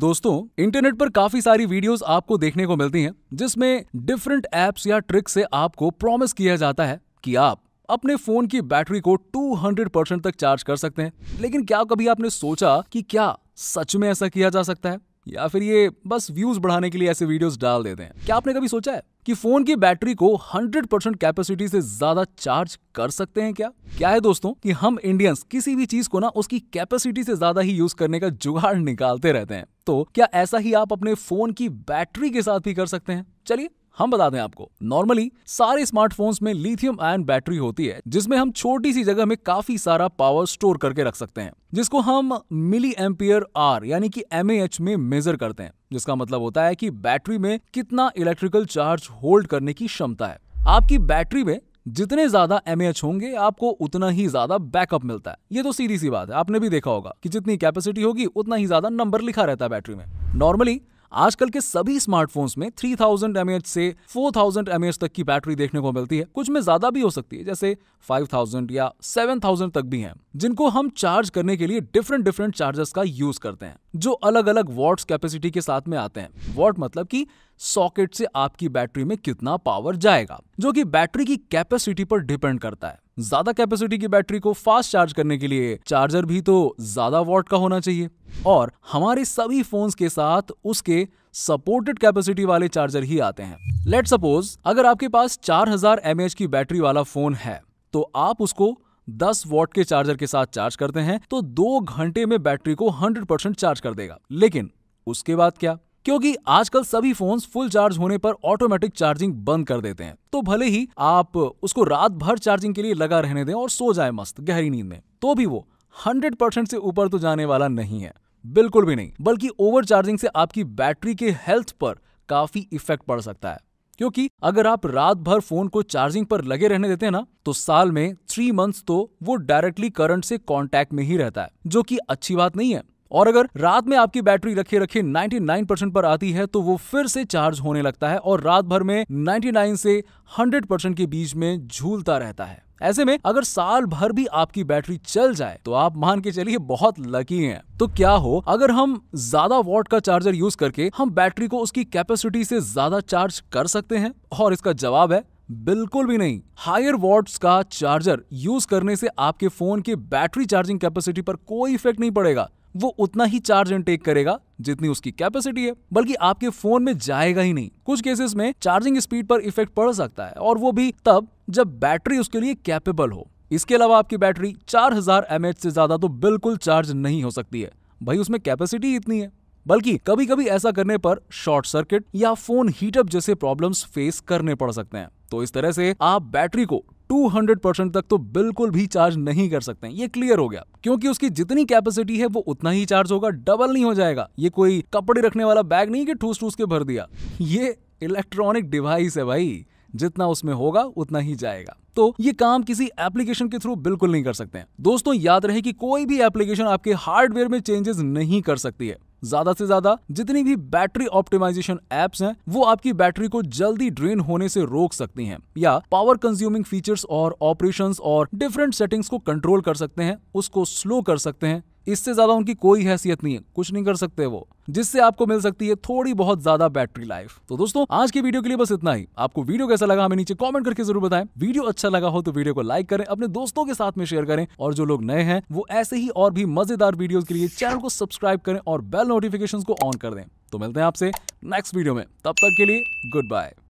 दोस्तों इंटरनेट पर काफी सारी वीडियोस आपको देखने को मिलती हैं जिसमें डिफरेंट एप्स या ट्रिक से आपको प्रॉमिस किया जाता है कि आप अपने फोन की बैटरी को 200 परसेंट तक चार्ज कर सकते हैं लेकिन क्या कभी आपने सोचा कि क्या सच में ऐसा किया जा सकता है या फिर ये बस व्यूज बढ़ाने के लिए ऐसे वीडियोस डाल देते हैं क्या आपने कभी सोचा है कि फोन की बैटरी को 100 परसेंट कैपेसिटी से ज्यादा चार्ज कर सकते हैं क्या क्या है दोस्तों कि हम इंडियंस किसी भी चीज को ना उसकी कैपेसिटी से ज्यादा ही यूज करने का जुगाड़ निकालते रहते हैं तो क्या ऐसा ही आप अपने फोन की बैटरी के साथ भी कर सकते हैं चलिए हम बताते हैं आपको नॉर्मली सारे स्मार्टफोन्स में लिथियम आयन बैटरी होती है जिसमें हम छोटी सी जगह में काफी सारा पावर स्टोर करके रख सकते हैं जिसको हम मिली एम्पियर आर यानी कि एम में मेजर करते हैं जिसका मतलब होता है कि बैटरी में कितना इलेक्ट्रिकल चार्ज होल्ड करने की क्षमता है आपकी बैटरी में जितने ज्यादा एम होंगे आपको उतना ही ज्यादा बैकअप मिलता है ये तो सीधी सी बात है आपने भी देखा होगा कि जितनी कैपेसिटी होगी उतना ही ज्यादा नंबर लिखा रहता है बैटरी में नॉर्मली आजकल के सभी स्मार्टफोन्स में 3000 थाउजेंड से 4000 थाउजेंड तक की बैटरी देखने को मिलती है कुछ में ज्यादा भी हो सकती है जैसे 5000 या 7000 तक भी हैं जिनको हम चार्ज करने के लिए डिफरेंट डिफरेंट चार्जर्स का यूज करते हैं जो अलग अलग वॉट्स कैपेसिटी के साथ में आते हैं वॉट मतलब कि सॉकेट से आपकी बैटरी में कितना पावर जाएगा जो कि बैटरी की कैपेसिटी पर डिपेंड करता है ज्यादा कैपेसिटी की बैटरी को फास्ट चार्ज करने के लिए चार्जर भी तो ज्यादा वॉट का होना चाहिए और हमारे सभी फोन्स के साथ उसके सपोर्टेड कैपेसिटी वाले चार्जर ही आते हैं लेट सपोज अगर आपके पास 4000 हजार की बैटरी वाला फोन है तो आप उसको 10 वॉट के चार्जर के साथ चार्ज करते हैं तो दो घंटे में बैटरी को 100% चार्ज कर देगा लेकिन उसके बाद क्या क्योंकि आजकल सभी फोन फुल चार्ज होने पर ऑटोमेटिक चार्जिंग बंद कर देते हैं तो भले ही आप उसको रात भर चार्जिंग के लिए लगा रहने दें और सो जाए मस्त गहरी नींद में तो भी वो हंड्रेड परसेंट से ऊपर तो जाने वाला नहीं है बिल्कुल भी नहीं बल्कि ओवर चार्जिंग से आपकी बैटरी के हेल्थ पर काफी इफेक्ट पड़ सकता है क्योंकि अगर आप रात भर फोन को चार्जिंग पर लगे रहने देते हैं ना तो साल में थ्री मंथ्स तो वो डायरेक्टली करंट से कांटेक्ट में ही रहता है जो कि अच्छी बात नहीं है और अगर रात में आपकी बैटरी रखे रखे 99% पर आती है तो वो फिर से चार्ज होने लगता है और रात भर में 99 से 100% के बीच में झूलता रहता है ऐसे में अगर साल भर भी आपकी बैटरी चल जाए तो आप मान के चलिए बहुत लकी हैं तो क्या हो अगर हम ज्यादा वॉट का चार्जर यूज करके हम बैटरी को उसकी कैपेसिटी से ज्यादा चार्ज कर सकते हैं और इसका जवाब है बिल्कुल भी नहीं हायर वॉट्स का चार्जर यूज करने से आपके फोन के बैटरी चार्जिंग कैपेसिटी पर कोई इफेक्ट नहीं पड़ेगा वो उतना ही चार्ज इनटेक करेगा जितनी उसकी कैपेसिटी है बल्कि आपके फोन में जाएगा ही नहीं कुछ केसेस में चार्जिंग स्पीड पर इफेक्ट पड़ सकता है और वो भी तब जब बैटरी उसके लिए कैपेबल हो इसके अलावा आपकी बैटरी 4000 हजार से ज्यादा तो बिल्कुल चार्ज नहीं हो सकती है भाई उसमें कैपेसिटी इतनी है बल्कि कभी कभी ऐसा करने पर शॉर्ट सर्किट या फोन हीटअप जैसे प्रॉब्लम्स फेस करने पड़ सकते हैं तो इस तरह से आप बैटरी को 200 परसेंट तक तो बिल्कुल भी चार्ज नहीं कर सकते ये क्लियर हो गया क्योंकि उसकी जितनी कैपेसिटी है वो उतना ही चार्ज होगा डबल नहीं हो जाएगा ये कोई कपड़े रखने वाला बैग नहीं कि ठूस ठूस के भर दिया ये इलेक्ट्रॉनिक डिवाइस है भाई जितना उसमें होगा उतना ही जाएगा तो ये काम किसी एप्लीकेशन के थ्रू बिल्कुल नहीं कर सकते हैं दोस्तों याद रहे कि कोई भी एप्लीकेशन आपके हार्डवेयर में चेंजेस नहीं कर सकती है ज्यादा से ज्यादा जितनी भी बैटरी ऑप्टिमाइजेशन एप्स हैं वो आपकी बैटरी को जल्दी ड्रेन होने से रोक सकती हैं या पावर कंज्यूमिंग फीचर्स और ऑपरेशंस और डिफरेंट सेटिंग्स को कंट्रोल कर सकते हैं उसको स्लो कर सकते हैं इससे ज़्यादा उनकी कोई हैसियत नहीं है कुछ नहीं कर सकते वो जिससे आपको मिल सकती है थोड़ी बहुत ज्यादा बैटरी लाइफ तो दोस्तों आज की वीडियो के लिए बस इतना ही आपको वीडियो कैसा लगा हमें नीचे कमेंट करके जरूर बताएं वीडियो अच्छा लगा हो तो वीडियो को लाइक करें अपने दोस्तों के साथ में शेयर करें और जो लोग नए हैं वो ऐसे ही और भी मजेदार वीडियो के लिए चैनल को सब्सक्राइब करें और बेल नोटिफिकेशन को ऑन कर दें तो मिलते हैं आपसे नेक्स्ट वीडियो में तब तक के लिए गुड बाय